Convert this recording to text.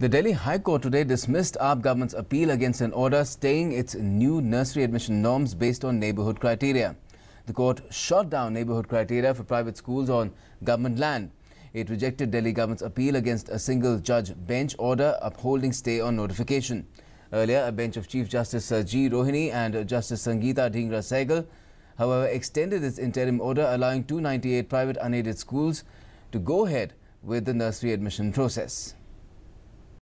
The Delhi High Court today dismissed AAP government's appeal against an order staying its new nursery admission norms based on neighborhood criteria. The court shot down neighborhood criteria for private schools on government land. It rejected Delhi government's appeal against a single judge bench order upholding stay on notification. Earlier, a bench of Chief Justice G. Rohini and Justice Sangeeta Dhingra Sehgal, however, extended its interim order allowing 298 private unaided schools to go ahead with the nursery admission process.